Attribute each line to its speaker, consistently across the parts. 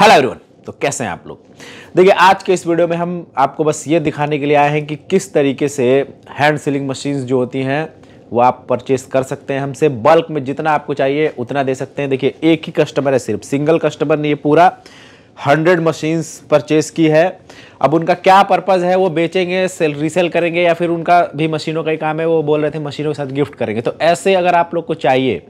Speaker 1: hello everyone तो कैसे हैं आप लोग देखिए आज के इस वीडियो में हम आपको बस ये दिखाने के लिए आए हैं कि किस तरीके से हैंड सीलिंग मशीन्स जो होती हैं वो आप परचेस कर सकते हैं हमसे बल्क में जितना आपको चाहिए उतना दे सकते हैं देखिए एक ही कस्टमर है सिर्फ सिंगल कस्टमर ने ये पूरा हंड्रेड मशीन्स परचेस की है अब उनका क्या पर्पज़ है वो बेचेंगे सेल रीसेल करेंगे या फिर उनका भी मशीनों का ही काम है वो बोल रहे थे मशीनों के साथ गिफ्ट करेंगे तो ऐसे अगर आप लोग को चाहिए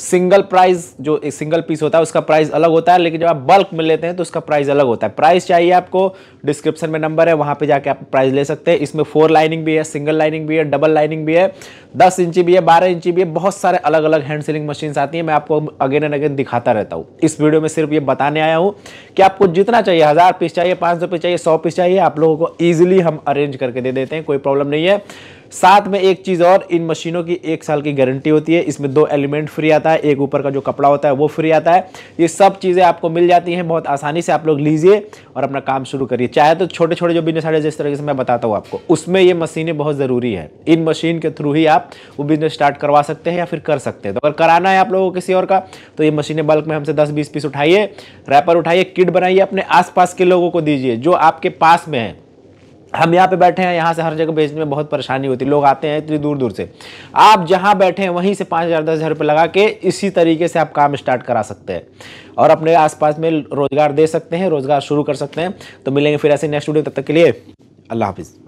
Speaker 1: सिंगल प्राइस जो एक सिंगल पीस होता है उसका प्राइस अलग होता है लेकिन जब आप बल्क में लेते हैं तो उसका प्राइस अलग होता है प्राइस चाहिए आपको डिस्क्रिप्शन में नंबर है वहाँ पे जाके आप प्राइस ले सकते हैं इसमें फोर लाइनिंग भी है सिंगल लाइनिंग भी है डबल लाइनिंग भी है दस इंची भी है बारह इंची भी है बहुत सारे अलग अलग हैंड सीलिंग मशीन्स आती हैं मैं आपको अगेन एंड अगेन दिखाता रहता हूँ इस वीडियो में सिर्फ ये बताने आया हूँ कि आपको जितना चाहिए हज़ार पीस चाहिए पाँच पीस चाहिए सौ पीस चाहिए आप लोगों को ईजिली हम अरेंज करके दे देते हैं कोई प्रॉब्लम नहीं है साथ में एक चीज़ और इन मशीनों की एक साल की गारंटी होती है इसमें दो एलिमेंट फ्री आता है एक ऊपर का जो कपड़ा होता है वो फ्री आता है ये सब चीज़ें आपको मिल जाती हैं बहुत आसानी से आप लोग लीजिए और अपना काम शुरू करिए चाहे तो छोटे छोटे जो बिजनेस आइडिया जिस तरीके से मैं बताता हूँ आपको उसमें ये मशीनें बहुत ज़रूरी है इन मशीन के थ्रू ही आप वो बिजनेस स्टार्ट करवा सकते हैं या फिर कर सकते हैं तो अगर कराना है आप लोगों को किसी और का तो ये मशीनें बल्क में हमसे दस बीस पीस उठाइए रैपर उठाइए किट बनाइए अपने आस के लोगों को दीजिए जो आपके पास में है हम यहाँ पे बैठे हैं यहाँ से हर जगह भेजने में बहुत परेशानी होती है लोग आते हैं इतनी दूर दूर से आप जहाँ बैठे हैं वहीं से पाँच हज़ार दस हज़ार रुपये लगा के इसी तरीके से आप काम स्टार्ट करा सकते हैं और अपने आसपास में रोज़गार दे सकते हैं रोज़गार शुरू कर सकते हैं तो मिलेंगे फिर ऐसे नेक्स्ट वीडियो तब तक के लिए अल्लाह हाफिज़